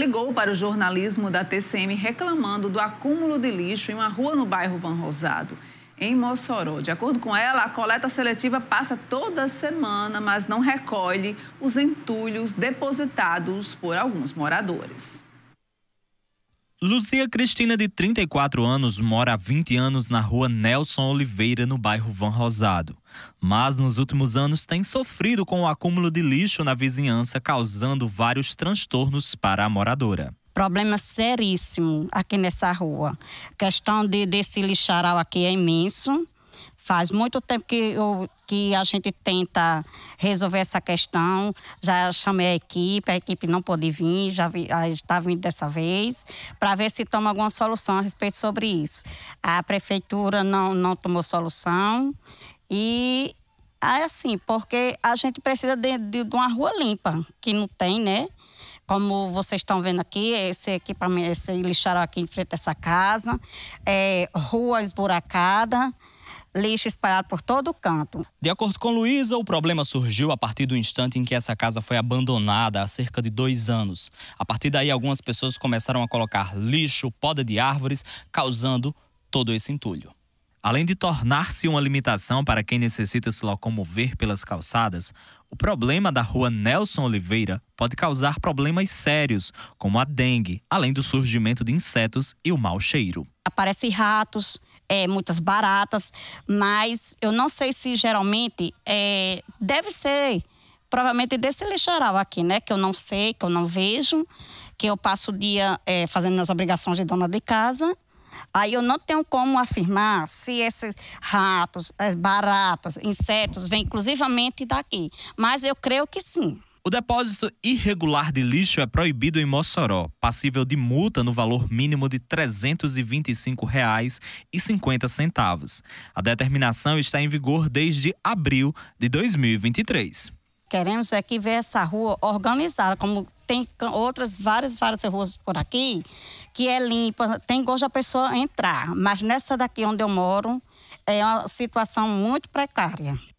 ligou para o jornalismo da TCM reclamando do acúmulo de lixo em uma rua no bairro Van Rosado, em Mossoró. De acordo com ela, a coleta seletiva passa toda semana, mas não recolhe os entulhos depositados por alguns moradores. Luzia Cristina, de 34 anos, mora há 20 anos na rua Nelson Oliveira, no bairro Van Rosado. Mas nos últimos anos tem sofrido com o acúmulo de lixo na vizinhança, causando vários transtornos para a moradora. Problema seríssimo aqui nessa rua. A questão de, desse lixaral aqui é imenso. Faz muito tempo que, eu, que a gente tenta resolver essa questão. Já chamei a equipe, a equipe não pôde vir, já está vindo dessa vez, para ver se toma alguma solução a respeito sobre isso. A prefeitura não, não tomou solução e é assim, porque a gente precisa de, de, de uma rua limpa, que não tem, né? como vocês estão vendo aqui, esse equipamento, esse lixaram aqui em frente a essa casa, é, rua esburacada, lixo espalhado por todo canto. De acordo com Luísa, o problema surgiu a partir do instante em que essa casa foi abandonada há cerca de dois anos. A partir daí, algumas pessoas começaram a colocar lixo, poda de árvores, causando todo esse entulho. Além de tornar-se uma limitação para quem necessita se locomover pelas calçadas, o problema da rua Nelson Oliveira pode causar problemas sérios, como a dengue, além do surgimento de insetos e o mau cheiro. Aparecem ratos, é, muitas baratas, mas eu não sei se geralmente é, deve ser provavelmente desse lixaral aqui, né? Que eu não sei, que eu não vejo, que eu passo o dia é, fazendo minhas obrigações de dona de casa. Aí eu não tenho como afirmar se esses ratos, baratas, insetos vêm inclusivamente daqui. Mas eu creio que sim. O depósito irregular de lixo é proibido em Mossoró, passível de multa no valor mínimo de R$ 325,50. A determinação está em vigor desde abril de 2023. Queremos é que ver essa rua organizada, como tem outras várias várias ruas por aqui que é limpa, tem gosto da pessoa entrar, mas nessa daqui onde eu moro é uma situação muito precária.